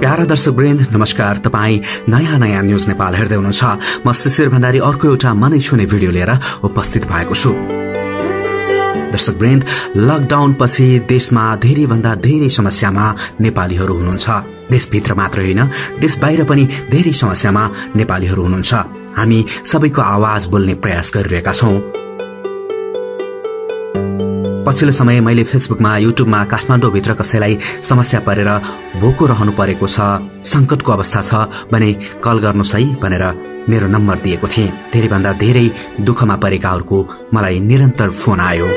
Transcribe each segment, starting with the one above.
para दर्शक वृन्द नमस्कार तपाईँ नयाँ नयाँ न्यूज नेपाल हेर्दै हुनुहुन्छ म शिशिर भण्डारी अर्को एउटा मनै छुने भिडियो लिएर उपस्थित भएको छु दर्शक वृन्द लकडाउन पछि देशमा धेरै भन्दा धेरै समस्यामा नेपालीहरू हुनुहुन्छ देशभित्र मात्र होइन देश बाहिर पनि धेरै समस्यामा नेपालीहरू हुनुहुन्छ हामी सबैको आवाज बोल्ने प्रयास गरिरहेका छौं पछिल्लो समय मैले फेसबुकमा युट्युबमा काठमाडौँभित्र कसैलाई समस्या परेर भोको रहनु परेको छ संकटको अवस्था छ भने कल गर्नुहोस् है भनेर मेरो नम्बर दिएको थिएँ धेरैभन्दा धेरै दुःखमा परेकाहरूको मलाई निरन्तर फोन आयो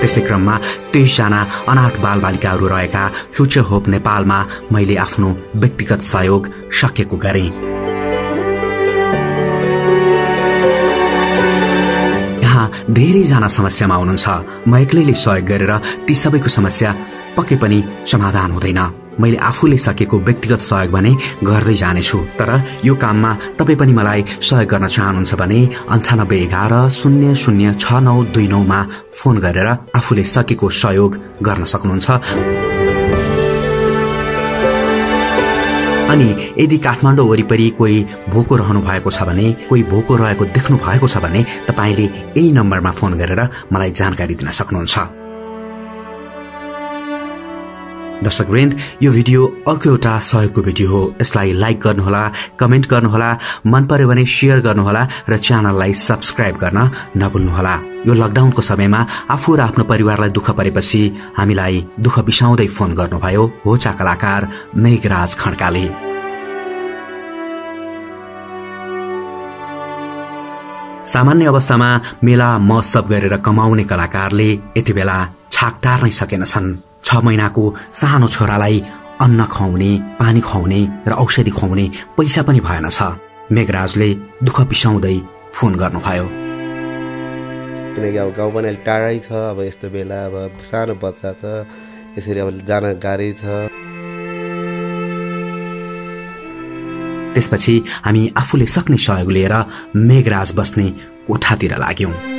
त्यसै क्रममा तेइसजना अनाथ बालबालिकाहरू रहेका फ्युचर होप नेपालमा मैले आफ्नो व्यक्तिगत सहयोग सकेको गरेँ धेरैजना समस्यामा हुनुहुन्छ म एक्लैले सहयोग गरेर ती सबैको समस्या पक्कै पनि समाधान हुँदैन मैले आफूले सकेको व्यक्तिगत सहयोग भने गर्दै जानेछु तर यो काममा तपाईँ पनि मलाई सहयोग गर्न चाहनुहुन्छ भने अन्ठानब्बे एघार शून्य शून्य छ नौ दुई नौमा फोन गरेर आफूले सकेको सहयोग गर्न सक्नुहुन्छ अनि यदि काठमाडौँ वरिपरि कोही भोको रहनु भएको छ भने कोही भोको रहेको देख्नु भएको छ भने तपाईँले यही नम्बरमा फोन गरेर मलाई जानकारी दिन सक्नुहुन्छ दर्शक वृन्द यो भिडियो अर्को एउटा सहयोगको भिडियो हो यसलाई लाइक गर्नुहोला कमेन्ट गर्नुहोला मन पर्यो भने सेयर गर्नुहोला र च्यानललाई सब्सक्राइब गर्न नभुल्नुहोला यो लकडाउनको समयमा आफू र आफ्नो परिवारलाई दुःख परेपछि हामीलाई दुःख बिसाउँदै फोन गर्नुभयो होचा कलाकार मेघराज खड्काले सामान्य अवस्थामा मेला महोत्सव गरेर कमाउने कलाकारले यति बेला छाक टार्नै सकेनछन् छ महिनाको सानो छोरालाई अन्न खुवाउने पानी खुवाउने र औषधि खुवाउने पैसा पनि भएन छ मेघराजले दुःख पिसाउँदै फोन गर्नुभयो किनकि अब गाउँ पनि टाढै छ अब यस्तो बेला अब सानो बच्चा छ यसरी अब जान गाह्रै छ त्यसपछि हामी आफूले सक्ने सहयोग लिएर मेघराज बस्ने कोठातिर लाग्यौँ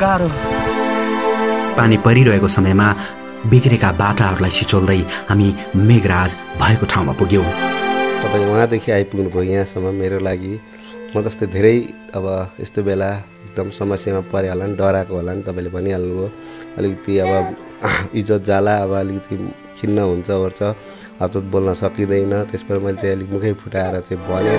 गाह्रो पानी परिरहेको समयमा बिग्रेका बाटाहरूलाई सिचोल्दै हामी मेघराज भएको ठाउँमा पुग्यौँ तपाईँ उहाँदेखि आइपुग्नु भयो यहाँसम्म मेरो लागि म जस्तै धेरै अब यस्तो बेला एकदम समस्यामा परे होला नि डराएको होला नि तपाईँले भनिहाल्नुभयो अलिकति अब इज्जत जाला अब अलिकति खिन्न हुन्छ ओर्छ हतत बोल्न सकिँदैन त्यसबाट मैले चाहिँ अलिक मुखै फुटाएर चाहिँ भने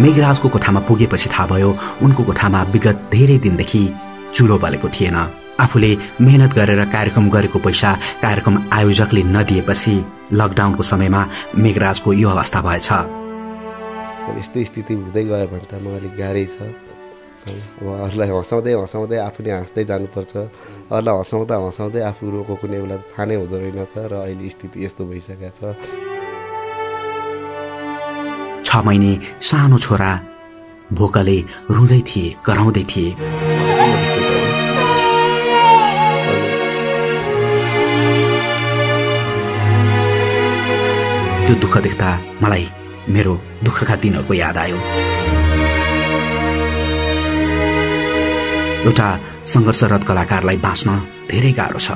मेघराजको कोठामा पुगेपछि थाहा भयो उनको कोठामा विगत धेरै दिनदेखि चुलो बलेको थिएन आफूले मेहनत गरेर कार्यक्रम गरेको पैसा कार्यक्रम आयोजकले नदिएपछि लकडाउनको समयमा मेघराजको यो अवस्था भएछ यस्तो स्थिति हुँदै गयो भने त म अलिक गाह्रै छ अब अरूलाई हँसाउँदै हँसाउँदै आफूले हाँस्दै जानुपर्छ अरूलाई हँसाउँदा हँसाउँदै आफू रोको कुनै बेला थाहा नै हुँदो रहेनछ र अहिले स्थिति यस्तो भइसकेको छ महिने सानो छोरा भोकले रुँदै थिए कराउँदै थिए त्यो दुःख देख्दा मलाई मेरो दुःखका दिनहरूको याद आयो एउटा सङ्घर्षरत कलाकारलाई बाँच्न धेरै गाह्रो छ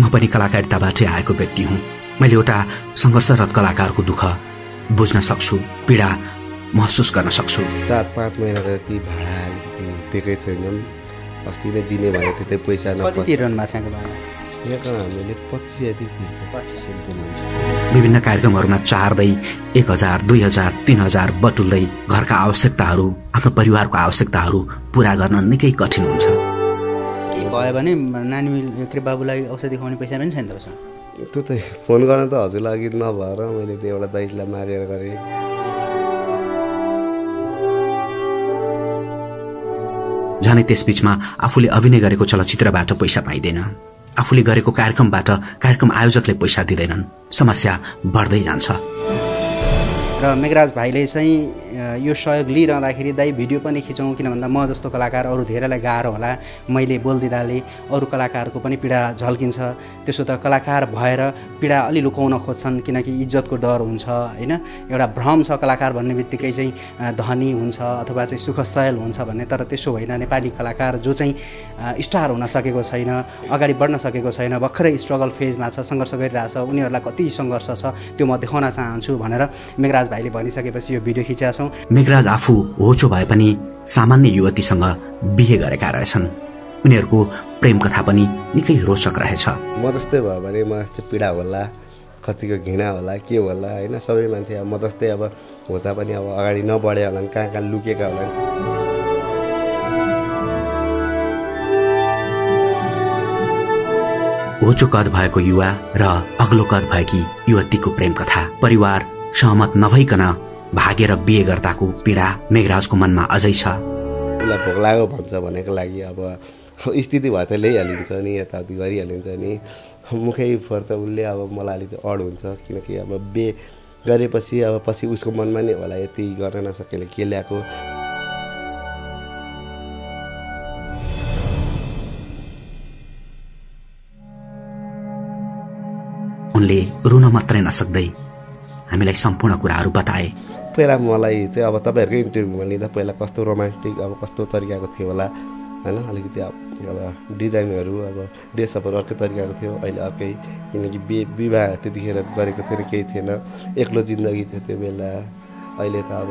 म पनि कलाकारिताबाटै आएको व्यक्ति हुँ मैले एउटा सङ्घर्षरत कलाकारको दुःख बुझ्न सक्छु पीडा महसुस गर्न सक्छु चार पाँच महिना जति भाडा अलिकति दिएकै छैनौँ अस्ति नै दिने भने त्यतै पैसा हामीले विभिन्न कार्यक्रमहरूमा चार्दै एक हजार दुई हजार तिन हजार बटुल्दै घरका आवश्यकताहरू आफ्नो परिवारको आवश्यकताहरू पुरा गर्न निकै कठिन हुन्छ भयो भने नानी बाबुलाई औषधि खुवाउने पैसा पनि छैन त्यो त फोन गर्न त हजुर लागि नभएर मैले त्यो एउटा दाइजलाई मारेर गरेँ झनै त्यसबीचमा आफूले अभिनय गरेको चलचित्रबाट पैसा पाइँदैन आफूले गरेको कार्यक्रमबाट कार्यक्रम आयोजकले पैसा दिँदैनन् समस्या बढ्दै जान्छ र मेघराज भाइले चाहिँ यो सहयोग लिइरहँदाखेरि दाइ भिडियो पनि खिचौँ किन भन्दा म जस्तो कलाकार अरू धेरैलाई गाह्रो होला मैले बोलिदिँदाले अरू कलाकारको पनि पीडा झल्किन्छ त्यसो त कलाकार भएर पीडा अलि लुकाउन खोज्छन् किनकि इज्जतको डर हुन्छ होइन एउटा भ्रम छ कलाकार भन्ने बित्तिकै चाहिँ धनी हुन्छ अथवा चाहिँ सुखसयल हुन्छ भन्ने तर त्यसो होइन नेपाली कलाकार जो चाहिँ स्टार हुन सकेको छैन अगाडि बढ्न सकेको छैन भर्खरै स्ट्रगल फेजमा छ सङ्घर्ष गरिरहेछ उनीहरूलाई कति सङ्घर्ष छ त्यो म देखाउन चाहन्छु भनेर मेघराज मेघराज भाइले भनिसकेपछि यो भिडियो खिचेका छौँ मेघराज आफू होचो भए पनि सामान्य युवतीसँग बिहे गरेका रहेछन् उनीहरूको प्रेम कथा पनि निकै रोचक रहेछ म जस्तै भयो भने म जस्तै पीडा होला कतिको घृणा होला के होला होइन सबै मान्छे अब म जस्तै अब होचा पनि अब अगाडि नबढे होला कहाँ कहाँ लुकेका होला होचो कद भएको युवा र अग्लो कद भएकी युवतीको प्रेम कथा परिवार सहमत नभइकन भागेर बिहे गर्दाको पीडा मेघराजको मनमा अझै छ उसलाई भोक लाग्यो भन्छ भनेको लागि अब स्थिति भए त ल्याइहालिन्छ नि यताउति गरिहालिन्छ नि मुखै फर्छ उसले अब मलाई अलिकति अड हुन्छ किनकि अब बे गरेपछि अब पछि उसको मनमा नै होला यति गर्न नसकेले के ल्याएको उनले रुन मात्रै नसक्दै हामीलाई सम्पूर्ण कुराहरू बताए पहिला मलाई चाहिँ अब तपाईँहरूकै इन्टरभ्यूमा लिँदा पहिला कस्तो रोमान्टिक अब कस्तो तरिकाको थियो होला होइन अलिकति अब अब डिजाइनहरू अब ड्रेसअपहरू अर्कै तरिकाको थियो अहिले अर्कै किनकि बे विवाह त्यतिखेर गरेको थिएन केही थिएन एक्लो जिन्दगी थियो त्यो बेला अहिले त अब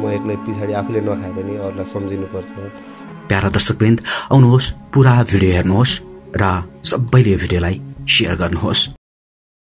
म एक्लै पछाडि आफूले नखाए पनि अरूलाई सम्झिनुपर्छ प्यारा दर्शकवृन्द आउनुहोस् पुरा भिडियो हेर्नुहोस् र सबैले यो भिडियोलाई सेयर गर्नुहोस्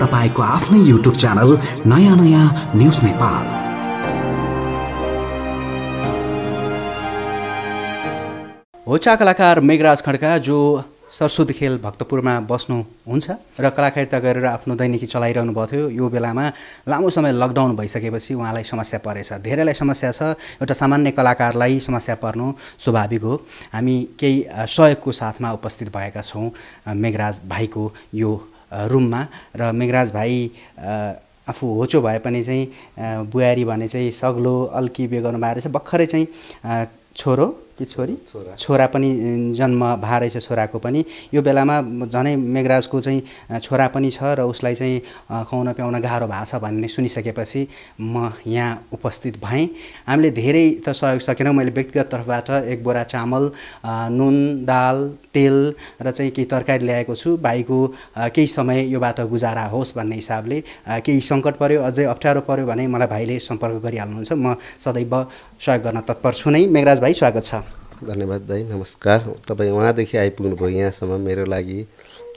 तपाईँको आफ्नै युट्युब च्यानल नयाँ नयाँ न्युज नेपाल होचा कलाकार मेघराज खड्का जो सरस्वती खेल भक्तपुरमा बस्नुहुन्छ र कलाकारिता गरेर आफ्नो दैनिकी चलाइरहनु भएको थियो यो बेलामा लामो समय लकडाउन भइसकेपछि उहाँलाई समस्या परेछ धेरैलाई समस्या छ एउटा सामान्य कलाकारलाई समस्या पर्नु स्वाभाविक हो हामी केही सहयोगको साथमा उपस्थित भएका छौँ मेघराज भाइको यो रुममा र मेघराज भाइ आफू होचो भए पनि चाहिँ बुहारी भने चाहिँ सग्लो अल्की बेगर्नु भएर चाहिँ भर्खरै चाहिँ छोरो कि छोरी छोरा छोरा पनि जन्म भएछ रहेछ छोराको पनि यो बेलामा झनै मेघराजको चाहिँ छोरा पनि छ र उसलाई चाहिँ खुवाउन पिउन गाह्रो भएको छ भन्ने सुनिसकेपछि म यहाँ उपस्थित भएँ हामीले धेरै त सहयोग सकेनौँ मैले व्यक्तिगत तर्फबाट एक बोरा चामल नुन दाल तेल र चाहिँ केही तरकारी ल्याएको छु भाइको केही समय यो बाटो गुजारा होस् भन्ने हिसाबले केही सङ्कट पऱ्यो अझै अप्ठ्यारो पऱ्यो भने मलाई भाइले सम्पर्क गरिहाल्नुहुन्छ म सदैव सहयोग गर्न तत्पर छु नै मेघराज भाइ स्वागत छ धन्यवाद भाइ नमस्कार तपाईँ उहाँदेखि आइपुग्नुभयो यहाँसम्म मेरो लागि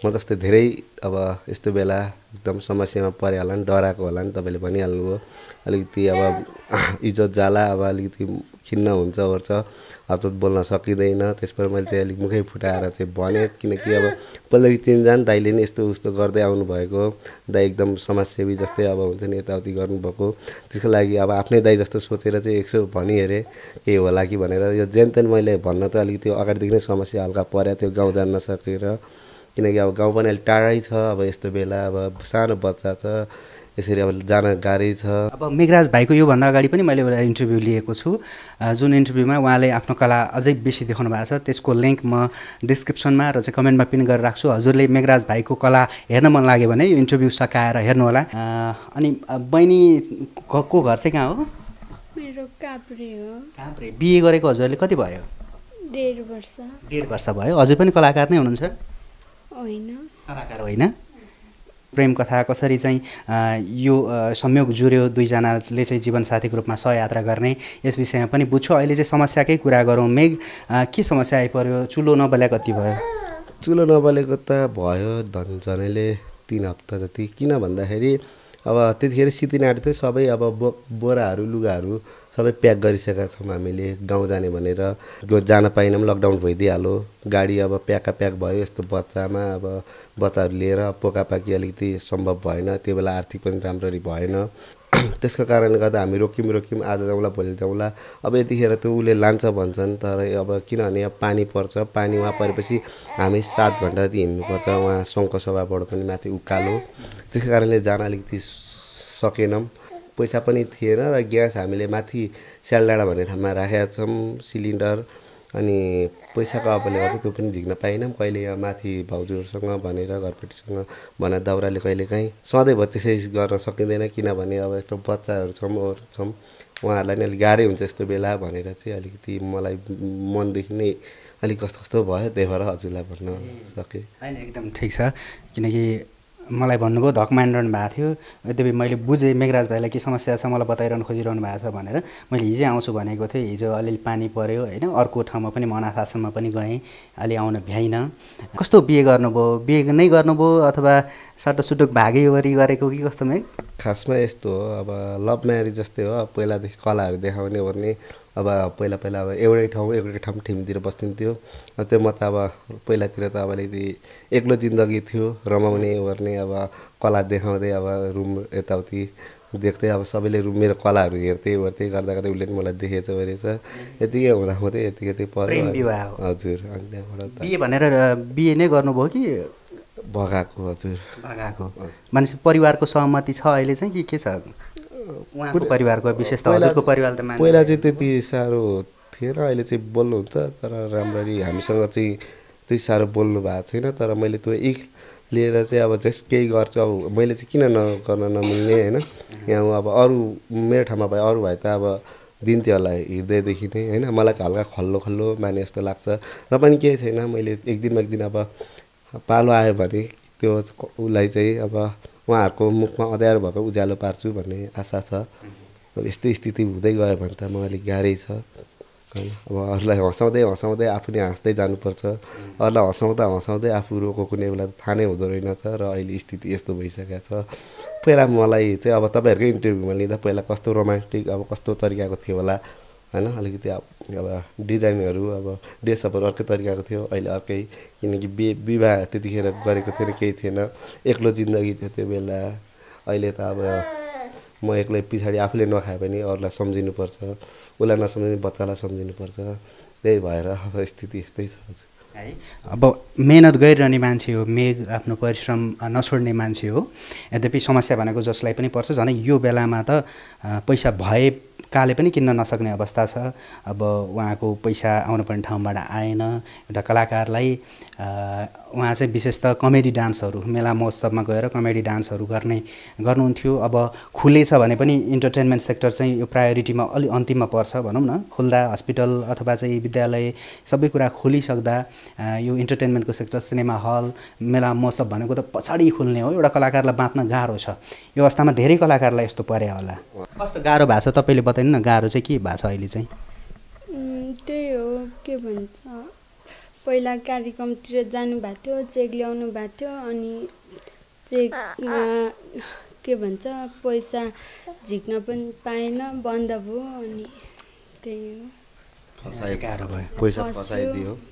म जस्तै धेरै अब यस्तो बेला एकदम समस्यामा परे होला नि डराएको होला नि तपाईँले भनिहाल्नुभयो अलिकति अब इज्जत जाला अब अलिकति खिन्न हुन्छ ओर्छ हतपत बोल्न सकिँदैन त्यसबाट मैले चाहिँ अलिक मुखै फुटाएर चाहिँ भने किनकि अब पहिला चिनजान दाइले नि यस्तो उस्तो गर्दै आउनुभएको दाइ एकदम समाजसेवी जस्तै अब हुन्छ नि यताउति गर्नुभएको त्यसको लागि अब आफ्नै दाइ जस्तो सोचेर चाहिँ यसो भनिहेरेँ केही होला कि भनेर यो जेन तेन मैले भन्न त अलिक त्यो अगाडिदेखि नै समस्या हल्का पर्यो त्यो गाउँ जान नसकेर किनकि अब गाउँ पनि अलिक टाढै छ अब यस्तो बेला अब सानो बच्चा छ यसरी अब जान गाह्रै छ अब मेघराज भाइको योभन्दा अगाडि पनि मैले एउटा इन्टरभ्यू लिएको छु जुन इन्टरभ्यूमा उहाँले आफ्नो कला अझै बेसी देखाउनु भएको छ त्यसको लिङ्क म डिस्क्रिप्सनमा र चाहिँ कमेन्टमा पिन गरेर राख्छु हजुरले मेघराज भाइको कला हेर्न मन लाग्यो भने यो इन्टरभ्यू सकाएर हेर्नुहोला अनि बहिनी को घर चाहिँ कहाँ हो मेरो हो बिए गरेको हजुरले कति भयो डेढ वर्ष डेढ वर्ष भयो हजुर पनि कलाकार नै हुनुहुन्छ होइन कलाकार होइन प्रेम कथा कसरी चाहिँ यो संयोग जुर्यो दुईजनाले चाहिँ जीवनसाथीको रूपमा सहयात्रा गर्ने यस विषयमा पनि बुझ्छु अहिले चाहिँ समस्याकै कुरा गरौँ मेघ के समस्या आइपऱ्यो चुलो नबल्या कति भयो चुलो नबलेको त भयो झनैले तिन हप्ता जति किन भन्दाखेरि अब त्यतिखेर सितिनाटो चाहिँ सबै अब बो बोराहरू लुगाहरू सबै प्याक गरिसकेका छौँ हामीले गाउँ जाने भनेर जान पाइनँ पनि लकडाउन भइदिइहालो गाडी अब प्याका प्याक भयो यस्तो बच्चामा अब बच्चाहरू लिएर पोकापाकी अलिकति सम्भव भएन त्यो बेला आर्थिक पनि राम्ररी भएन त्यसको कारणले गर्दा हामी रोक्यौँ रोक्यौँ आज जाउँला भोलि जाउँला अब यतिखेर त उसले लान्छ भन्छन् तर अब किनभने अब पानी पर्छ पानी उहाँ परेपछि हामी सात घन्टा जति हिँड्नुपर्छ उहाँ शङ्कसभाबाट पनि माथि उकालो त्यसको कारणले जान अलिकति सकेनौँ पैसा पनि थिएन र ग्यास हामीले माथि स्यालडाँडा भन्ने ठाउँमा राखेका छौँ सिलिन्डर अनि पैसाको अभावले गर्दा त्यो पनि झिक्न पाएनौँ कहिले यहाँ माथि भाउजूहरूसँग भनेर घरपट्टिसँग भनेर दाउराले कहिलेकाहीँ सधैँभर त्यसै गर्न सकिँदैन किनभने अब यस्तो बच्चाहरू छौँ अरू छौँ उहाँहरूलाई नै अलिक गाह्रै हुन्छ यस्तो बेला भनेर चाहिँ अलिकति मलाई मनदेखि नै अलिक कस्तो कस्तो भयो त्यही भएर हजुरलाई भन्न सकेँ होइन एकदम ठिक छ किनकि मलाई भन्नुभयो धक मानिरहनु भएको थियो यद्यपि मैले बुझेँ मेघराज भाइलाई के समस्या छ मलाई बताइरहनु खोजिरहनु भएको छ भनेर मैले हिजै आउँछु भनेको थिएँ हिजो अलिअलि पानी पऱ्यो होइन अर्को ठाउँमा पनि म पनि गएँ अलि आउन भ्याइनँ कस्तो बिहे गर्नुभयो बिहे नै गर्नुभयो अथवा साटो भागे वरि गरेको कि नै खासमा यस्तो हो अब लभ म्यारिज जस्तै हो अब पहिलादेखि कलाहरू देखाउने ओर्ने अब पहिला पहिला अब एउटै ठाउँ एउटै ठाउँ ठिमतिर बस्थ्यो त्यो म त अब पहिलातिर त अब अलिकति एक्लो जिन्दगी थियो रमाउने ओर्ने अब कला देखाउँदै अब रुम यताउति देख्दै अब सबैले रुम मेरो कलाहरू हेर्दै हेर्दै गर्दा गर्दै उसले पनि मलाई देखेछ ओरेछ यतिकै हुँदा हुँदै यतिकै त्यही पर्यो हजुर बिहे भनेर बिहे नै गर्नुभयो कि भगाएको हजुर भगाएको मानिस परिवारको सहमति छ अहिले चाहिँ कि के छ उहाँको परिवारको विशेष त हजुरको परिवार त पहिला चाहिँ त्यति साह्रो थिएन अहिले चाहिँ बोल्नुहुन्छ तर राम्ररी हामीसँग चाहिँ त्यति साह्रो बोल्नु भएको छैन तर मैले त्यो एक लिएर चाहिँ अब जस केही गर्छु अब मैले चाहिँ किन नगर्न नमिल्ने होइन यहाँ अब अरू मेरो ठाउँमा भए अरू भए त अब दिन्थ्यो होला हिँड्दैदेखि नै होइन मलाई चाहिँ हल्का खल्लो खल्लो माने जस्तो लाग्छ र पनि केही छैन मैले एक दिनमा एक दिन अब पालो आयो भने त्यो उसलाई चाहिँ अब उहाँहरूको मुखमा अँध्यारो भएको उज्यालो पार्छु भन्ने आशा छ यस्तै स्थिति हुँदै गयो भने त म अलिक गाह्रै छ अब अरूलाई हँसाउँदै हँसाउँदै आफूले हाँस्दै जानुपर्छ अरूलाई हँसाउँदा हँसाउँदै आफू रोको कुनै बेला थाहा नै हुँदो रहेनछ र अहिले स्थिति यस्तो भइसकेको छ पहिला मलाई चाहिँ अब तपाईँहरूकै इन्टरभ्यूमा लिँदा पहिला कस्तो रोमान्टिक अब कस्तो तरिकाको थियो होला होइन अलिकति अब अब डिजाइनहरू अब ड्रेसअपहरू अर्कै तरिकाको थियो अहिले अर्कै किनकि बे विवाह त्यतिखेर गरेको थिएन केही थिएन एक्लो जिन्दगी थियो त्यो बेला अहिले त अब म एक्लै पछाडि आफूले नखाए पनि अरूलाई सम्झिनुपर्छ उसलाई नसम्झिने बच्चालाई सम्झिनुपर्छ त्यही भएर अब स्थिति यस्तै छ हजुर है अब मेहनत गरिरहने मान्छे हो मेघ आफ्नो परिश्रम नछोड्ने मान्छे हो यद्यपि समस्या भनेको जसलाई पनि पर्छ झन् यो बेलामा त पैसा भए काले पनि किन्न नसक्ने अवस्था छ अब उहाँको पैसा आउनुपर्ने ठाउँबाट आएन एउटा कलाकारलाई उहाँ चाहिँ विशेष त कमेडी डान्सहरू मेला महोत्सवमा गएर कमेडी डान्सहरू गर्ने गर्नुहुन्थ्यो अब खुलेछ भने पनि इन्टरटेन्मेन्ट सेक्टर चाहिँ यो प्रायोरिटीमा अलि अन्तिममा पर्छ भनौँ न खुल्दा हस्पिटल अथवा चाहिँ विद्यालय सबै कुरा खोलिसक्दा यो इन्टरटेनमेन्टको सेक्टर सिनेमा हल मेला महोत्सव भनेको त पछाडि खुल्ने हो एउटा कलाकारलाई बाँच्न गाह्रो छ यो अवस्थामा धेरै कलाकारलाई यस्तो पर्या होला कस्तो गाह्रो भएको छ तपाईँले बताइदिनु न गाह्रो चाहिँ के भएको छ अहिले चाहिँ त्यही हो के भन्छ पहिला कार्यक्रमतिर जानुभएको थियो चेक ल्याउनु भएको थियो अनि चेकमा के भन्छ पैसा झिक्न पनि पाएन बन्द भयो अनि त्यही हो गाह्रो भयो पैसा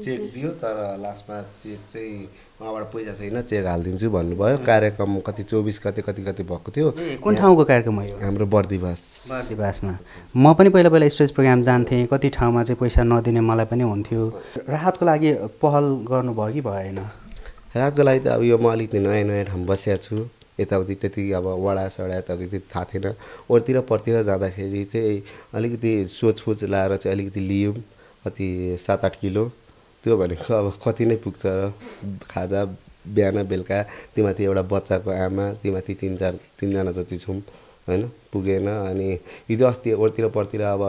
चेक दियो तर लास्टमा चेक चाहिँ उहाँबाट पैसा छैन चेक हालिदिन्छु भन्नुभयो कार्यक्रम कति चौबिस कति कति कति भएको थियो कुन ठाउँको कार्यक्रम हो हाम्रो बर्दिवास बर्दिवासमा म पनि पहिला पहिला स्टेज प्रोग्राम जान्थेँ कति ठाउँमा चाहिँ पैसा नदिने मलाई पनि हुन्थ्यो राहतको लागि पहल गर्नुभयो कि भएन राहतको लागि त अब यो म अलिकति नयाँ नयाँ ठाउँ बसिया छु यताउति त्यति अब वडा सडा यताउति त्यति थाहा थिएन ओरतिर परतिर जाँदाखेरि चाहिँ अलिकति सोचफुच लाएर चाहिँ अलिकति लियौँ कति सात आठ किलो त्यो भनेको अब कति नै पुग्छ खाजा बिहान बेलुका तीमाथि एउटा बच्चाको आमा तीमाथि तिन चार तिनजना जति छौँ होइन पुगेन अनि हिजो अस्ति परतिर अब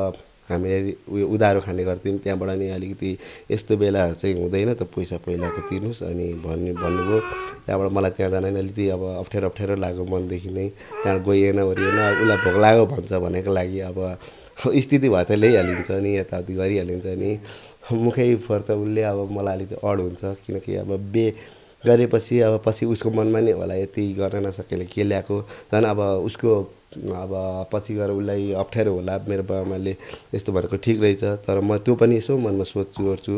हामीले उयो उधारो खाने गर्थ्यौँ त्यहाँबाट नि अलिकति यस्तो बेला चाहिँ हुँदैन त पैसा पहिलाको तिर्नुहोस् अनि भन्नु भन्नुभयो त्यहाँबाट मलाई त्यहाँ जान अलिकति अब अप्ठ्यारो अप्ठ्यारो लाग्यो मनदेखि नै त्यहाँबाट गइएन ओरिएन उसलाई भोक लाग्यो भन्छ भनेको लागि अब स्थिति भए त ल्याइहालिन्छ नि यताउति गरिहालिन्छ नि मुखै फर्छ उसले अब मलाई अलिकति अड हुन्छ किनकि अब बे गरेपछि अब पछि उसको मनमा नै होला यति गर्न नसकेले के ल्याएको झन् अब उसको अब पछि गएर उसलाई अप्ठ्यारो होला मेरो आमाले यस्तो भनेको ठिक रहेछ तर म त्यो पनि यसो मनमा सोच्छु ओर्छु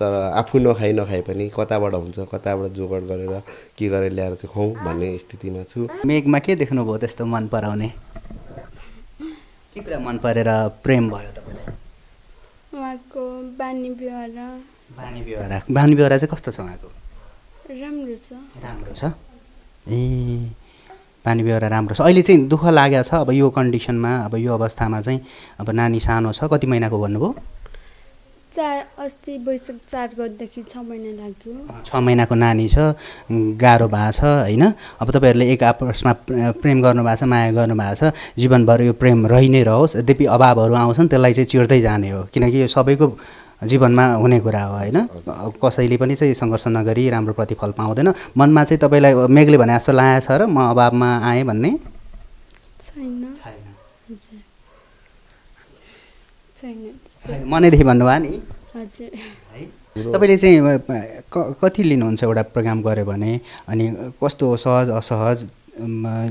तर आफू नखाइ नखाए पनि कताबाट हुन्छ कताबाट जोगाड गरेर के गरेर ल्याएर चाहिँ खुवाउँ भन्ने स्थितिमा छु मेघमा के देख्नुभयो त्यस्तो मन पराउने के कुरा मन परेर प्रेम भयो तपाईँलाई उहाँको बानी बेहोरा बानी बेहोरा चाहिँ कस्तो छ उहाँको राम्रो छ राम्रो छ ए पानी बेहोरा राम्रो छ अहिले चाहिँ दुःख लागेको छ अब यो कन्डिसनमा अब यो अवस्थामा चाहिँ अब नानी सानो छ कति महिनाको भन्नुभयो चार अस्ति वैशाख चार गतिदेखि छ महिना लाग्यो छ महिनाको नानी छ गाह्रो भएको छ होइन अब तपाईँहरूले एक आपसमा प्रेम गर्नुभएको छ माया गर्नुभएको छ जीवनभर यो प्रेम रहि नै रहोस् यद्यपि अभावहरू आउँछन् त्यसलाई चाहिँ चिर्दै जाने हो किनकि यो सबैको जीवनमा हुने कुरा हो होइन कसैले पनि चाहिँ सङ्घर्ष नगरी राम्रो प्रतिफल पाउँदैन मनमा चाहिँ तपाईँलाई मेघले भने जस्तो लागेको छ र म अभावमा आएँ भन्ने छैन छैन मनैदेखि भन्नुभयो नि हजुर है तपाईँले चाहिँ कति लिनुहुन्छ एउटा प्रोग्राम गऱ्यो भने अनि कस्तो सहज असहज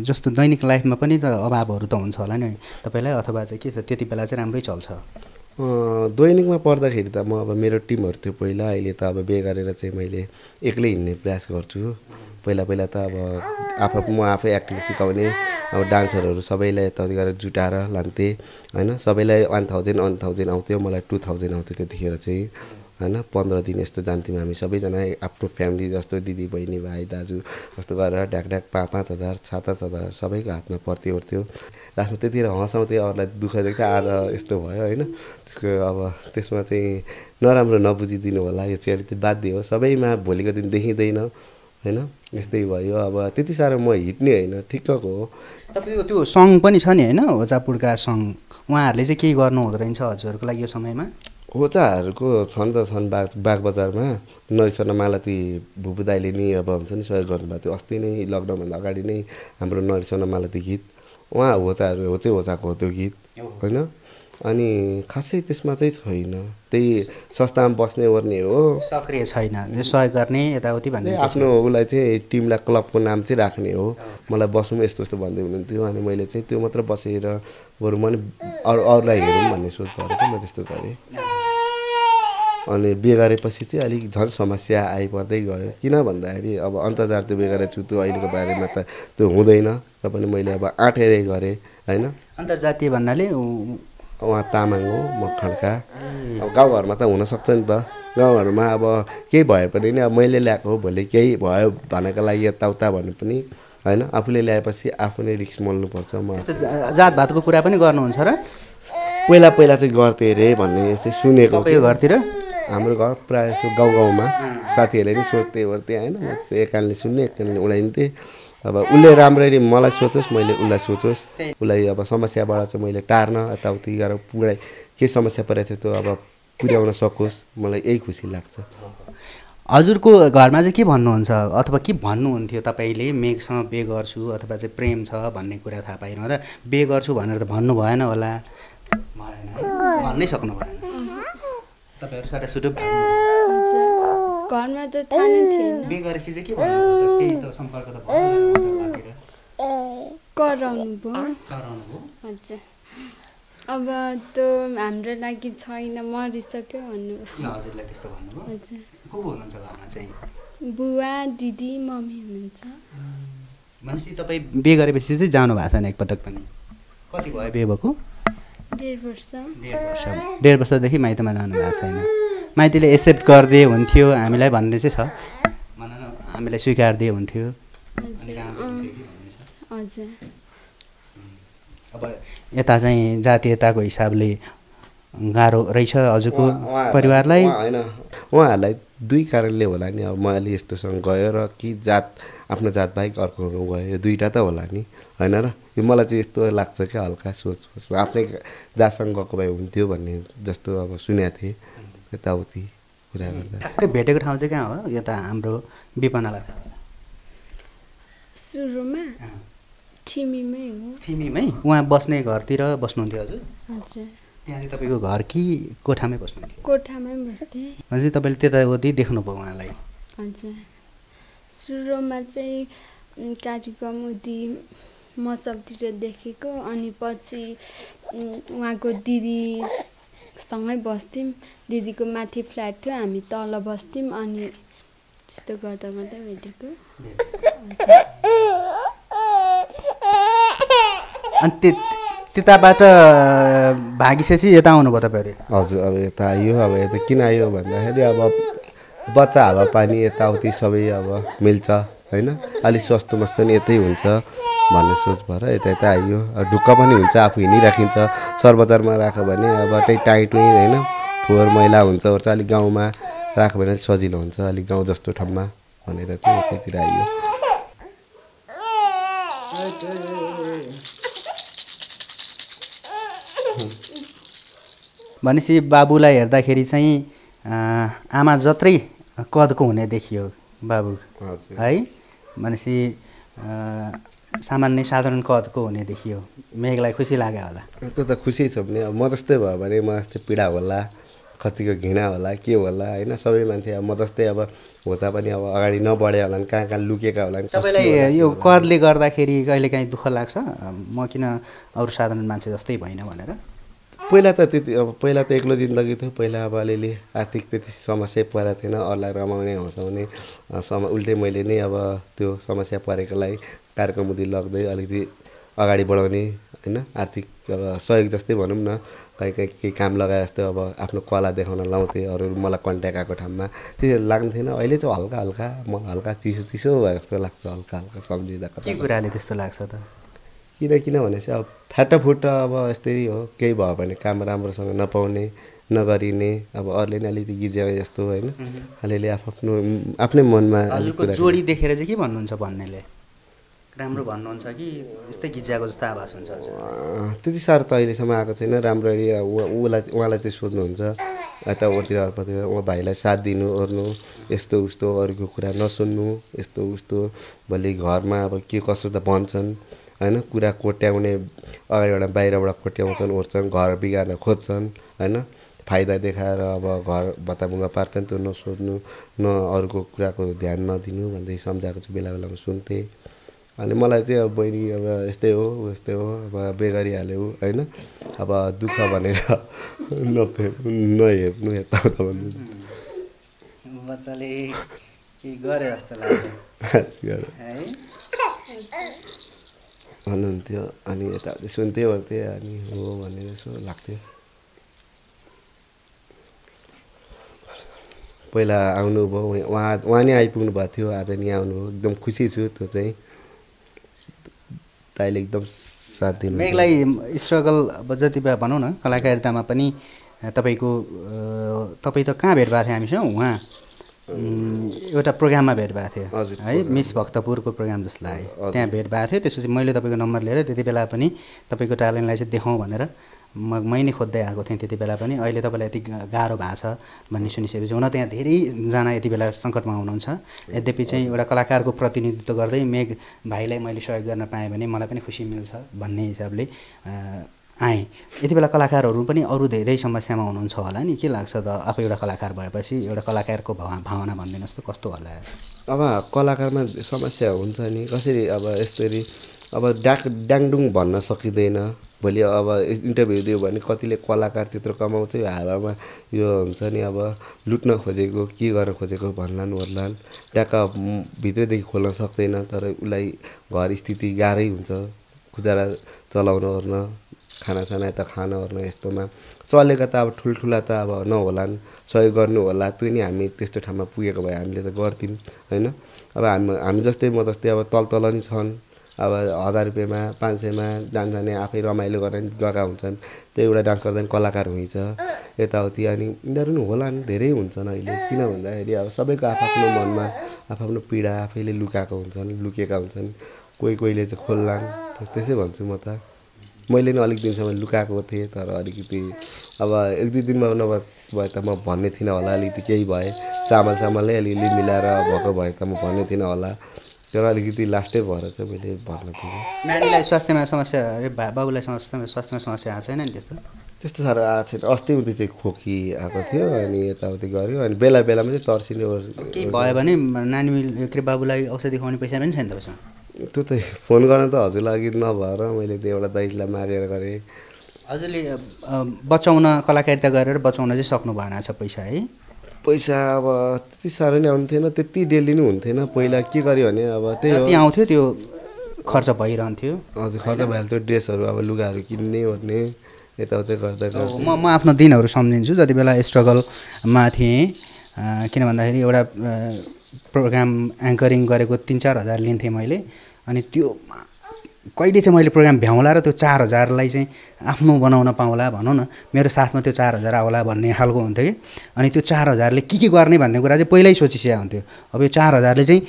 जस्तो दैनिक लाइफमा पनि त अभावहरू त हुन्छ होला नि तपाईँलाई अथवा चाहिँ के छ त्यति बेला चाहिँ राम्रै चल्छ दैनिकमा पर्दाखेरि त म अब मेरो टिमहरू थियो पहिला अहिले त अब गरेर चाहिँ मैले एक्लै हिँड्ने प्रयास गर्छु पहिला पहिला त अब आफै म आफै एक्टिङ सिकाउने अब डान्सरहरू सबैलाई यता गरेर जुटाएर लान्थेँ होइन सबैलाई वान थाउजन्ड वान थाउजन्ड आउँथ्यो मलाई टु थाउजन्ड आउँथ्यो त्यतिखेर चाहिँ होइन पन्ध्र दिन यस्तो जान्थ्यौँ हामी सबैजना आफ्नो फ्यामिली जस्तो दिदी बहिनी भाइ दाजु जस्तो गरेर ढ्याक ढ्याक पाँच पाँच हजार सात सात हजार सबैको हातमा पर्थ्यो ओर्थ्यो लास्टमा त्यतिखेर हँसाउँथ्यो अरूलाई दुःख देख्थ्यो आज यस्तो भयो होइन त्यसको अब त्यसमा चाहिँ नराम्रो नबुझिदिनु होला यो चाहिँ अलिकति बाध्य हो सबैमा भोलिको दिन देखिँदैन होइन यस्तै भयो अब त्यति साह्रो म हिट्ने होइन ठिक्कको हो तपाईँको त्यो सङ्घ पनि छ नि होइन होजापुरका सङ्घ उहाँहरूले चाहिँ केही गर्नु हुँदो रहेछ हजुरहरूको लागि यो समयमा होचाहरूको छन् त छन् बाग बागबजारमा नरिसाउन मालती भुपु दाईले नि अब हुन्छ नि सहयोग गर्नुभएको थियो अस्ति नै लकडाउनभन्दा अगाडि नै हाम्रो नरिसन मालती गीत उहाँ होचाहरू हो चाहिँ होचाको हो त्यो गीत होइन अनि खासै त्यसमा चाहिँ छैन त्यही संस्थामा बस्ने ओर्ने हो सक्रिय छैन सहयोग गर्ने यताउति भन्ने आफ्नो उसलाई चाहिँ टिमलाई क्लबको नाम चाहिँ राख्ने हो मलाई बसौँ यस्तो यस्तो भन्दै हुनुहुन्थ्यो अनि मैले चाहिँ त्यो मात्र बसेर बरु मैले अरू अरूलाई हेरौँ भन्ने सोच भएर चाहिँ म त्यस्तो गरेँ अनि बिगारेपछि चाहिँ अलिक झन् समस्या आइपर्दै गयो किन भन्दाखेरि अब अन्तर्जार त छु त्यो अहिलेको बारेमा त त्यो हुँदैन र पनि मैले अब आँटेरै गरेँ होइन अन्तर्जातीय भन्नाले उहाँ तामाङ हो म खड्का अब गाउँघरमा त हुनसक्छ नि त गाउँघरमा अब केही भए पनि नि अब मैले ल्याएको भोलि केही भयो भनेको लागि यताउता भने पनि होइन आफूले ल्याएपछि आफूले रिक्स मल्नुपर्छ म जात भातको कुरा पनि गर्नुहुन्छ र पहिला पहिला चाहिँ गर्थेँ अरे भन्ने चाहिँ सुनेको घरतिर हाम्रो घर प्रायः जस्तो गाउँ गाउँमा साथीहरूले नि सोध्थेँ ओर्थेँ होइन म एक कारणले सुन्ने एक उडाइन्थेँ अब उसले राम्ररी मलाई सोचोस् मैले उसलाई सोचोस् उसलाई अब समस्याबाट चाहिँ मैले टार्न यताउति गरेर पुरा के समस्या परेको छ त्यो अब पुर्याउन सकोस् मलाई यही खुसी लाग्छ हजुरको घरमा चाहिँ के भन्नुहुन्छ अथवा के भन्नुहुन्थ्यो तपाईँले मेघसँग बे गर्छु अथवा चाहिँ प्रेम छ भन्ने कुरा थाहा पाइरहँदा बे गर्छु भनेर त भन्नु भएन होला भन्नै सक्नु भएन तपाईँहरू साटा सुटो घरमा त थाहा नै थिएन बे गरेपछि चाहिँ के भन्नु त त्यही त सम्पर्क त भयो कराउनु भयो कराउनु भयो हजुर अब त हाम्रो लागि छैन मरिसक्यो भन्नु हजुरलाई त्यस्तो भन्नुभयो हजुर को हुनुहुन्छ घरमा चाहिँ बुवा दिदी मम्मी हुनुहुन्छ भनेपछि तपाईँ बे गरेपछि चाहिँ जानु भएको छैन एकपटक पनि कति भयो बे भएको डेढ वर्षदेखि माइतमा जानु भएको छैन माइतीले एक्सेप्ट गरिदिए हुन्थ्यो हामीलाई भन्ने चाहिँ छ हामीलाई स्वीकार दिए हुन्थ्यो अब यता चाहिँ जातीयताको हिसाबले गाह्रो रहेछ हजुरको परिवारलाई होइन उहाँहरूलाई दुई कारणले होला नि अब म अहिले यस्तोसँग गयो र कि जात आफ्नो जात बाहेक अर्को गयो दुइटा त होला नि होइन र यो मलाई चाहिँ यस्तो लाग्छ क्या हल्का सोच आफ्नै जहाँसँग गएको भए हुन्थ्यो भन्ने जस्तो अब सुनेको थिएँ यताउति कुरा गर्दा भेटेको ठाउँ चाहिँ कहाँ हो यता हाम्रो विपनालाई सुरुमा ठिमीमै हो ठिमीमै उहाँ बस्ने घरतिर बस्नुहुन्थ्यो हजुर हजुर त्यहाँ चाहिँ तपाईँको घर कि कोठामै बस्नुहुन्थ्यो कोठामै बस्थेँ हजुर तपाईँले त्यताउति देख्नुभयो उहाँलाई हजुर सुरुमा चाहिँ कार्यक्रम उति मसबतिर देखेको अनि पछि उहाँको दिदीसँगै बस्थ्यौँ दिदीको माथि फ्ल्याट थियो हामी तल बस्थ्यौँ अनि त्यस्तो गर्दा मात्रै भेटेको अनि त्यताबाट भागिसकेपछि यता आउनुभयो तपाईँहरू हजुर अब यता आयो अब यता किन आयो भन्दाखेरि अब बच्चा हावापानी यताउति सबै अब मिल्छ होइन अलिक सस्तो मस्तो नि यतै हुन्छ भन्ने सोच भएर यता यता आइयो ढुक्क पनि हुन्छ आफू हिँडिराखिन्छ बजारमा राख्यो भने अब त्यही टाइट नै होइन फोहोर मैला हुन्छ ओर्छ अलिक गाउँमा राख्यो भने सजिलो हुन्छ अलिक गाउँ जस्तो ठाउँमा भनेर चाहिँ यतातिर आइयो भनेपछि बाबुलाई हेर्दाखेरि चाहिँ आमा जत्रै कदको हुने देखियो बाबु है भनेपछि सामान्य साधारण कदको हुने देखियो मेघलाई खुसी लाग्यो होला त्यो त खुसी छ भने अब म जस्तै भयो भने म जस्तै पीडा होला कतिको घृणा होला के होला होइन सबै मान्छे अब म जस्तै अब होचा पनि अब अगाडि नबढे होला कहाँ कहाँ लुकेका होला तपाईँलाई यो कदले गर्दाखेरि कहिलेकाहीँ दुःख लाग्छ म किन अरू साधारण मान्छे जस्तै भइनँ भनेर पहिला त त्यति अब पहिला त एक्लो जिन्दगी थियो पहिला अब अलिअलि आर्थिक त्यति समस्या परेको थिएन अरूलाई रमाउने हँसाउने सम उल्टै मैले नै अब त्यो समस्या परेकोलाई तारको मुदी लग्दै अलिकति अगाडि बढाउने होइन आर्थिक अब सहयोग जस्तै भनौँ न कहीँ कहीँ केही काम लगाए जस्तो अब आफ्नो कला देखाउन लाउँथेँ अरू मलाई कन्ट्याक्ट आएको ठाउँमा त्यसरी थिएन अहिले चाहिँ हल्का हल्का म हल्का चिसो चिसो भएको जस्तो लाग्छ हल्का हल्का सम्झिँदा के कुराले त्यस्तो लाग्छ त किन किनभने चाहिँ अब फाटाफुट्टा अब यस्तै हो केही भयो भने काम राम्रोसँग नपाउने नगरिने अब अरूले नै अलिकति गिज्याए जस्तो होइन अलिअलि आफ्नो आफ्नै मनमा जोडी देखेर चाहिँ के भन्नुहुन्छ भन्नेले राम्रो भन्नुहुन्छ कि यस्तै गिज्याएको जस्तो आभास हुन्छ त्यति साह्रो त अहिलेसम्म आएको छैन राम्ररी उसलाई उहाँलाई चाहिँ सोध्नुहुन्छ यता ओतिर अर्कोतिर उहाँ भाइलाई साथ दिनु ओर्नु यस्तो उस्तो अरूको कुरा नसुन्नु यस्तो उस्तो भोलि घरमा अब के कसो त भन्छन् होइन कुरा कोट्याउने अगाडिबाट बाहिरबाट कोट्याउँछन् ओर्छन् घर बिगार्न खोज्छन् होइन फाइदा देखाएर अब घर भत्ताभुङ्गा पार्छन् त्यो नसोध्नु न अरूको कुराको ध्यान नदिनु भन्दै सम्झाएको छु बेला बेलामा सुन्थेँ अनि मलाई चाहिँ अब बहिनी अब यस्तै हो यस्तै हो अब बेगरिहाल्यो होइन अब दुःख भनेर नफे नहेर्नु उता भन्नु बच्चाले के गरे जस्तो लाग्यो है भन्नुहुन्थ्यो अनि यता सुन्थ्यो ओर्थे अनि हो भनेर यसो लाग्थ्यो पहिला आउनुभयो उहाँ उहाँ नै आइपुग्नु भएको थियो आज नि आउनुभयो एकदम खुसी छु त्यो चाहिँ ताइले एकदम साथ दिनु मेघलाई स्ट्रगल अब जति बेला भनौँ न कलाकारितामा पनि तपाईँको तपाईँ त कहाँ भेट भएको थियो हामीसँग उहाँ एउटा प्रोग्राममा भेट भएको थियो है मिस भक्तपुरको प्रोग्राम जस्तो लाग्यो त्यहाँ भेट भएको थियो त्यसपछि मैले तपाईँको नम्बर लिएर त्यति बेला पनि तपाईँको ट्यालेन्टलाई चाहिँ देखाउँ भनेर म मै नै खोज्दै आएको थिएँ त्यति बेला पनि अहिले तपाईँलाई यति गाह्रो भएको छ भन्ने सुनिसकेपछि हुन त्यहाँ धेरैजना यति बेला सङ्कटमा हुनुहुन्छ यद्यपि चाहिँ एउटा कलाकारको प्रतिनिधित्व गर्दै मेघ भाइलाई मैले सहयोग गर्न पाएँ भने मलाई पनि खुसी मिल्छ भन्ने हिसाबले आएँ यति बेला कलाकारहरू पनि अरू धेरै समस्यामा हुनुहुन्छ होला नि के लाग्छ त आफू एउटा कलाकार भएपछि एउटा कलाकारको भाव भावना भनिदिनुहोस् त कस्तो होला अब कलाकारमा समस्या हुन्छ नि कसरी अब यसरी अब डाक ड्याङडुङ भन्न सकिँदैन भोलि अब इन्टरभ्यू दियो भने कतिले कलाकार त्यत्रो कमाउँछ यो हावामा यो हुन्छ नि अब लुट्न खोजेको के गर्न खोजेको भन्लान् ओर्लान् ट्याक्क भित्रैदेखि खोल्न सक्दैन तर उसलाई घर स्थिति गाह्रै हुन्छ खुजारा चलाउन ओर्न खानासाना त ओर्न यस्तोमा चलेका त अब ठुल्ठुला त अब नहोलान् सहयोग गर्नु होला त्यो नि हामी त्यस्तो ठाउँमा पुगेको भए हामीले त गर्थ्यौँ होइन अब हामी हामी जस्तै म जस्तै अब तल तल नि छन् अब हजार रुपियाँमा पाँच सयमा डान्स जाने आफै रमाइलो गरेर गएका हुन्छन् त्यही एउटा डान्स गर्दा पनि कलाकार हुन्छ यताउति अनि यिनीहरू पनि होला नि धेरै हुन्छन् अहिले किन भन्दाखेरि अब सबैको आफआफ्नो मनमा आफआफ्नो पीडा आफैले लुकाएको हुन्छन् लुकेका हुन्छन् कोही कोहीले चाहिँ खोल्लान् त्यसै भन्छु म त मैले नै अलिक दिनसम्म लुकाएको थिएँ तर अलिकति अब एक दुई दिनमा नभए त म भन्ने थिइनँ होला अलिकति केही भए चामल चामलै अलिअलि मिलाएर भएको भए त म भन्ने थिइनँ होला तर अलिकति लास्टै भएर चाहिँ मैले भन्न पुगेँ नानीलाई स्वास्थ्यमा समस्या अरे बाबुलाई समस्या स्वास्थ्यमा समस्या आएको छैन नि त्यस्तो त्यस्तो साह्रो आएको छैन अस्ति उति चाहिँ खोकी आएको थियो अनि यताउति गऱ्यो अनि बेला बेलामा चाहिँ तर्सिने भयो भने नानी के बाबुलाई औषधि खुवाउने पैसा पनि छैन तपाईँसँग त्यो त फोन गर्न त हजुर लागि नभएर मैले त्यो एउटा दाइजलाई मारेर गरेँ हजुरले बचाउन कलाकारिता गरेर बचाउन चाहिँ सक्नु भएन छ पैसा है पैसा अब त्यति साह्रो नै आउनु थिएन त्यति डेली नै हुन्थेन पहिला के गर्यो भने अब त्यही आउँथ्यो त्यो खर्च भइरहन्थ्यो हजुर खर्च भइहाल्थ्यो ड्रेसहरू अब लुगाहरू किन्ने ओर्ने यताउतै गर्दा म म आफ्नो दिनहरू सम्झिन्छु जति बेला स्ट्रगलमा थिएँ किन भन्दाखेरि एउटा प्रोग्राम एङ्करिङ गरेको तिन चार हजार लिन्थेँ मैले अनि त्यो कहिले चाहिँ मैले प्रोग्राम भ्याउँला र त्यो चार हजारलाई चाहिँ आफ्नो बनाउन पाउँला भनौँ न मेरो साथमा त्यो चार हजार आउला भन्ने खालको हुन्थ्यो कि अनि त्यो चार हजारले के के गर्ने भन्ने कुरा चाहिँ पहिल्यै सोचिसकेको हुन्थ्यो अब यो चार हजारले चाहिँ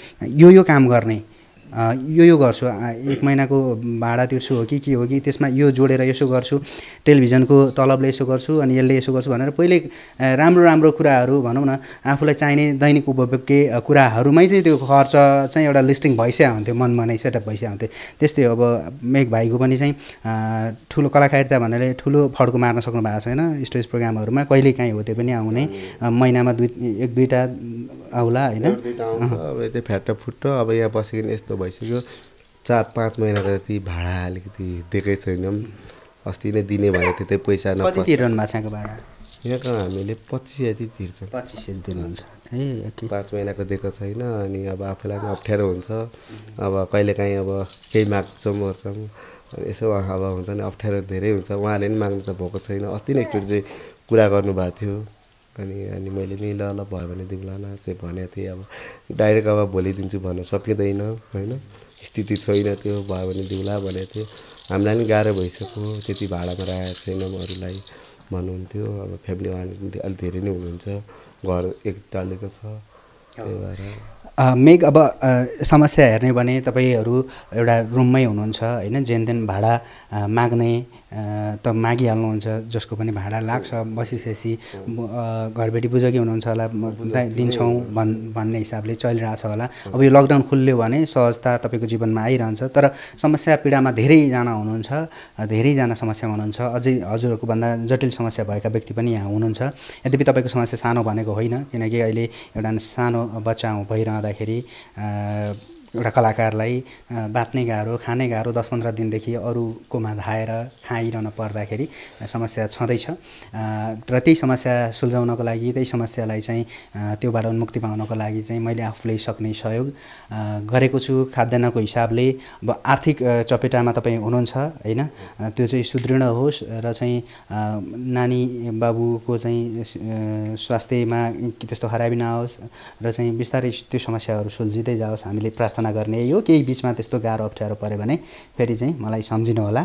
यो यो काम गर्ने यो यो गर्छु एक महिनाको भाडा तिर्छु हो कि के हो कि त्यसमा यो जोडेर यसो गर्छु टेलिभिजनको तलबले यसो गर्छु अनि यसले यसो गर्छु भनेर पहिले राम्रो राम्रो कुराहरू भनौँ न आफूलाई चाहिने दैनिक उपभोग्य कुराहरूमै चाहिँ त्यो खर्च चाहिँ एउटा लिस्टिङ भइसक्यो हुन्थ्यो मनमा नै सेटअप भइसक्यो हुन्थ्यो त्यस्तै अब मेघ भाइको पनि चाहिँ ठुलो कलाकारिता भन्नाले ठुलो फड्को मार्न सक्नु भएको छैन स्टेज प्रोग्रामहरूमा कहिले काहीँ हो त्यो पनि आउने महिनामा दुई एक दुईवटा आउला होइन अब फुट्टो अब यहाँ बसेको यस्तो भइसक्यो चार पाँच महिना जति भाडा अलिकति दिएकै छैनौँ अस्ति नै दिने भयो त्यतै पैसा माछाको भाडा यहाँको हामीले पच्चिस यति तिर्छ पच्चिस यति दिनुहुन्छ है पाँच महिनाको दिएको छैन अनि अब आफूलाई पनि अप्ठ्यारो हुन्छ अब कहिलेकाहीँ अब केही माग्छौँ गर्छौँ यसो अब हुन्छ नि अप्ठ्यारो धेरै हुन्छ उहाँले पनि माग्नु त भएको छैन अस्ति नै एकचोटि चाहिँ कुरा गर्नुभएको थियो अनि अनि मैले नि ल ल भयो भने दिउँला न चाहिँ भनेको थिएँ अब डाइरेक्ट अब भोलि दिन्छु भन्न सकिँदैन होइन स्थिति छैन त्यो भयो भने दिउँला भनेको थियो हामीलाई पनि गाह्रो भइसक्यो त्यति भाडामा राखेको छैनौँ अरूलाई भन्नुहुन्थ्यो अब फ्यामिली उहाँहरू अलिक धेरै नै हुनुहुन्छ घर एक टालेको छ त्यही भएर मेघ अब समस्या हेर्ने भने तपाईँहरू एउटा रुममै हुनुहुन्छ होइन जेन भाडा माग्ने त मागिहाल्नुहुन्छ जसको पनि भाँडा लाग्छ बसिसकेपछि घरबेटी बुझकी हुनुहुन्छ होला दिन्छौँ भन् भन्ने हिसाबले चलिरहेछ होला अब यो लकडाउन खुल्यो भने सहजता तपाईँको जीवनमा आइरहन्छ तर समस्या पीडामा धेरैजना हुनुहुन्छ धेरैजना समस्यामा हुनुहुन्छ अझै हजुरहरूको भन्दा जटिल समस्या भएका व्यक्ति पनि यहाँ हुनुहुन्छ यद्यपि तपाईँको समस्या सानो भनेको होइन किनकि अहिले एउटा सानो बच्चा भइरहँदाखेरि एउटा कलाकारलाई बाँच्ने गाह्रो खाने गाह्रो दस पन्ध्र दिनदेखि अरूकोमा धाएर खाइरहन पर्दाखेरि समस्या छँदैछ र त्यही समस्या सुल्झाउनको लागि त्यही समस्यालाई चाहिँ त्योबाट उन्मुक्ति पाउनको लागि चाहिँ मैले आफूले सक्ने सहयोग गरेको छु खाद्यान्नको हिसाबले अब आर्थिक चपेटामा तपाईँ हुनुहुन्छ होइन त्यो चाहिँ सुदृढ होस् र चाहिँ नानी बाबुको चाहिँ स्वास्थ्यमा त्यस्तो खराबी नआओस् र चाहिँ बिस्तारै त्यो समस्याहरू सुल्झिँदै जाओस् हामीले प्रार्थना आलोचना गर्ने यो केही बिचमा त्यस्तो गाह्रो अप्ठ्यारो पऱ्यो भने फेरि चाहिँ मलाई सम्झिनु होला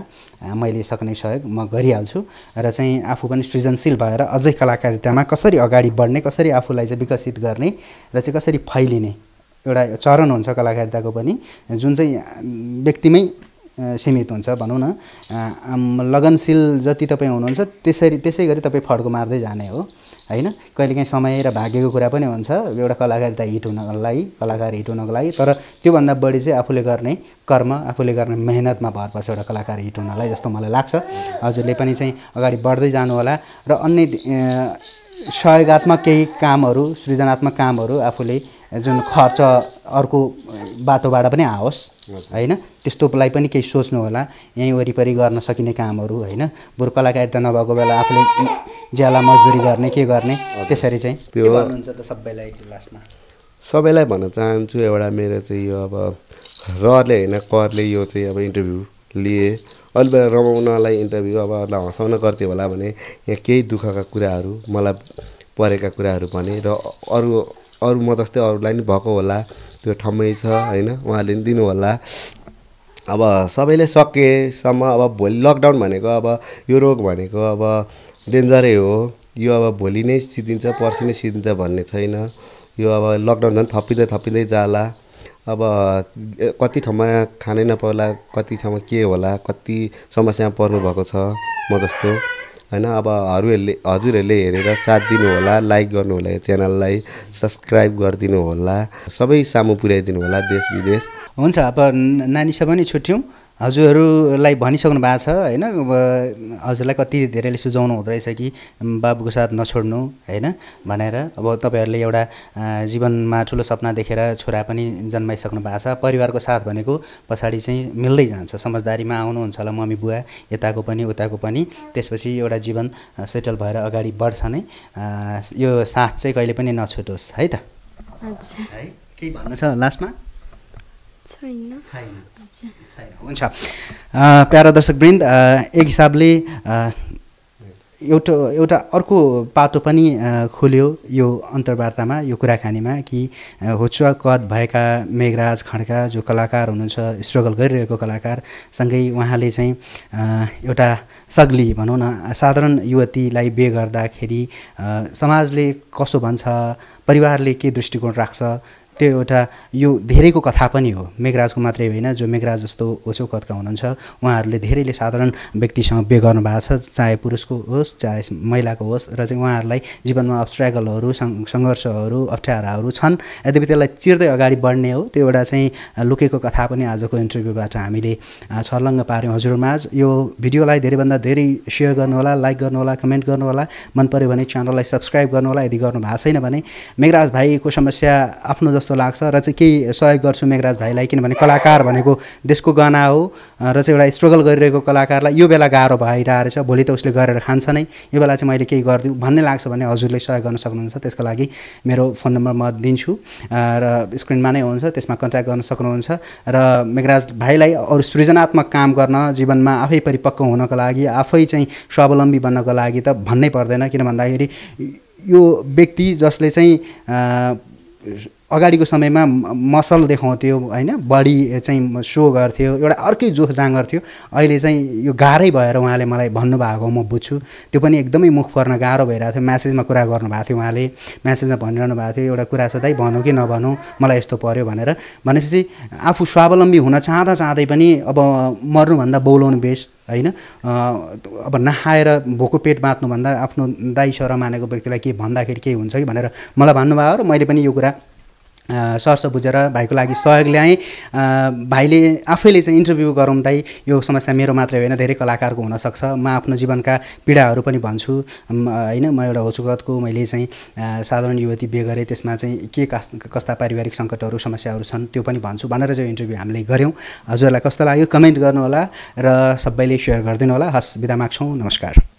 मैले सक्ने सहयोग म गरिहाल्छु र चाहिँ आफू पनि सृजनशील भएर अझै कलाकारितामा कसरी अगाडि बढ्ने कसरी आफूलाई चाहिँ विकसित गर्ने र चाहिँ कसरी फैलिने एउटा चरण हुन्छ कलाकारिताको पनि जुन चाहिँ व्यक्तिमै सीमित हुन्छ भनौँ न लगनशील जति तपाईँ हुनुहुन्छ त्यसरी त्यसै गरी तपाईँ फड्को मार्दै जाने हो होइन कहिलेकाहीँ समय र भाग्यको कुरा पनि हुन्छ एउटा कलाकारिता हिट हुनको लागि कलाकार हिट हुनको लागि तर त्योभन्दा बढी चाहिँ आफूले गर्ने कर्म आफूले गर्ने मेहनतमा भर पर्छ एउटा कलाकार हिट हुनलाई जस्तो मलाई लाग्छ हजुरले पनि चाहिँ अगाडि बढ्दै जानुहोला र अन्य सहयोगात्मक केही कामहरू सृजनात्मक कामहरू आफूले जुन खर्च अर्को बाटोबाट पनि आओस् होइन त्यस्तोलाई पनि केही सोच्नु होला यहीँ वरिपरि गर्न सकिने कामहरू होइन बरु कलाकारिता नभएको बेला आफूले ज्याला मजदुरी गर्ने के गर्ने त्यसरी चाहिँ त्यो भन्नुहुन्छ त सबैलाई लास्टमा सबैलाई भन्न चाहन्छु एउटा मेरो चाहिँ यो अब रहरले होइन करले यो चाहिँ अब इन्टरभ्यू लिएँ अलि बेला रमाउनलाई इन्टरभ्यू अब हँसाउन गर्थ्यो होला भने यहाँ केही दुःखका कुराहरू मलाई परेका कुराहरू भने र अरू अरू म जस्तै अरूलाई पनि भएको होला त्यो ठम्मै छ होइन उहाँले पनि दिनुहोला अब सबैले सकेसम्म अब भोलि लकडाउन भनेको अब यो रोग भनेको अब डेन्जरै हो यो अब भोलि नै सिद्धिन्छ पर्सि नै सिद्धिन्छ भन्ने छैन यो अब लकडाउन झन् थपिँदै थपिँदै जाला अब कति ठाउँमा खानै नपाउला कति ठाउँमा के होला कति समस्यामा पर्नुभएको छ म जस्तो होइन अब अरूहरूले हजुरहरूले हेरेर साथ दिनु होला लाइक गर्नुहोला यो च्यानललाई सब्सक्राइब गरिदिनु होला सबै सामु पुर्याइदिनु होला देश विदेश हुन्छ अब नानी सबै नै छुट्यौँ हजुरहरूलाई भनिसक्नु भएको छ होइन हजुरलाई कति धेरैले सुझाउनु हुँदो रहेछ कि बाबुको साथ नछोड्नु होइन भनेर अब तपाईँहरूले एउटा जीवनमा ठुलो सपना देखेर छोरा पनि जन्माइसक्नु भएको छ परिवारको साथ भनेको पछाडि चाहिँ मिल्दै जान्छ समझदारीमा आउनुहुन्छ होला मम्मी बुवा यताको पनि उताको पनि त्यसपछि एउटा जीवन सेटल भएर अगाडि बढ्छ नै यो साथ चाहिँ कहिले पनि नछुटोस् है त है केही भन्नु छ लास्टमा छैन छैन हुन्छ प्यारा दर्शकवृन्द एक हिसाबले एउटा एउटा अर्को पाटो पनि खोल्यो यो अन्तर्वार्तामा यो कुराकानीमा कि होचुवा कद भएका मेघराज खड्का जो कलाकार हुनुहुन्छ स्ट्रगल गरिरहेको कलाकार सँगै उहाँले चाहिँ एउटा सग्ली भनौँ न साधारण युवतीलाई बिहे गर्दाखेरि समाजले कसो भन्छ परिवारले के दृष्टिकोण राख्छ त्यो एउटा यो धेरैको कथा पनि हो मेघराजको मात्रै होइन जो मेघराज जस्तो ओछो कथका हुनुहुन्छ उहाँहरूले धेरैले साधारण व्यक्तिसँग बे गर्नु भएको छ चाहे पुरुषको होस् चाहे महिलाको होस् र चाहिँ उहाँहरूलाई जीवनमा अब्स्ट्रागलहरू सङ्घर्षहरू अप्ठ्याराहरू छन् यद्यपि त्यसलाई चिर्दै अगाडि बढ्ने हो त्यो एउटा चाहिँ लुकेको कथा पनि आजको इन्टरभ्यूबाट हामीले छर्लङ्ग पाऱ्यौँ हजुरमाझ यो भिडियोलाई धेरैभन्दा धेरै सेयर गर्नुहोला लाइक गर्नुहोला कमेन्ट गर्नुहोला मन पऱ्यो भने च्यानललाई सब्सक्राइब गर्नुहोला यदि गर्नु भएको छैन भने मेघराज भाइको समस्या आफ्नो जस्तो जस्तो लाग्छ र चाहिँ केही सहयोग गर्छु मेघराज भाइलाई किनभने कलाकार भनेको देशको गहना हो र चाहिँ एउटा स्ट्रगल गरिरहेको कलाकारलाई यो बेला गाह्रो भइरहेको रहेछ भोलि त उसले गरेर खान्छ नै यो बेला चाहिँ मैले केही गरिदिउँ भन्ने लाग्छ भने हजुरले सहयोग गर्न सक्नुहुन्छ त्यसको लागि मेरो फोन नम्बर म दिन्छु र स्क्रिनमा नै हुन्छ त्यसमा कन्ट्याक्ट गर्न सक्नुहुन्छ र मेघराज भाइलाई अरू सृजनात्मक काम गर्न जीवनमा आफै परिपक्व हुनको लागि आफै चाहिँ स्वावलम्बी बन्नको लागि त भन्नै पर्दैन किन भन्दाखेरि यो व्यक्ति जसले चाहिँ अगाडिको समयमा मसल देखाउँथ्यो होइन बडी चाहिँ सो गर्थ्यो एउटा अर्कै जोस जाँगर थियो अहिले चाहिँ यो गाह्रै भएर उहाँले मलाई भन्नुभएको म बुझ्छु त्यो पनि एकदमै मुख पर्न गाह्रो भइरहेको थियो म्यासेजमा कुरा गर्नुभएको थियो उहाँले म्यासेजमा भनिरहनु भएको थियो एउटा कुरा सधैँ भनौँ कि नभनौँ मलाई यस्तो पऱ्यो भनेर भनेपछि आफू स्वावलम्बी हुन चाहँदा चाहँदै पनि अब मर्नुभन्दा बोलाउनु बेस होइन अब नखाएर भोको पेट बाँच्नुभन्दा आफ्नो दाइ सर मानेको व्यक्तिलाई के भन्दाखेरि केही हुन्छ कि भनेर मलाई भन्नुभयो र मैले पनि यो कुरा सर्स बुझेर भाइको लागि सहयोग ल्याएँ भाइले आफैले चाहिँ इन्टरभ्यू गरौँ दाइ यो समस्या मेरो मात्रै होइन धेरै कलाकारको हुनसक्छ म आफ्नो जीवनका पीडाहरू पनि भन्छु होइन म एउटा होचुगतको मैले चाहिँ साधारण युवती बिहे गरेँ त्यसमा चाहिँ के कस्ता पारिवारिक सङ्कटहरू समस्याहरू छन् त्यो पनि भन्छु भनेर चाहिँ इन्टरभ्यू हामीले गऱ्यौँ हजुरहरूलाई कस्तो लाग्यो कमेन्ट गर्नुहोला र सबैले सेयर गरिदिनु होला हस् बिदा माग्छौँ नमस्कार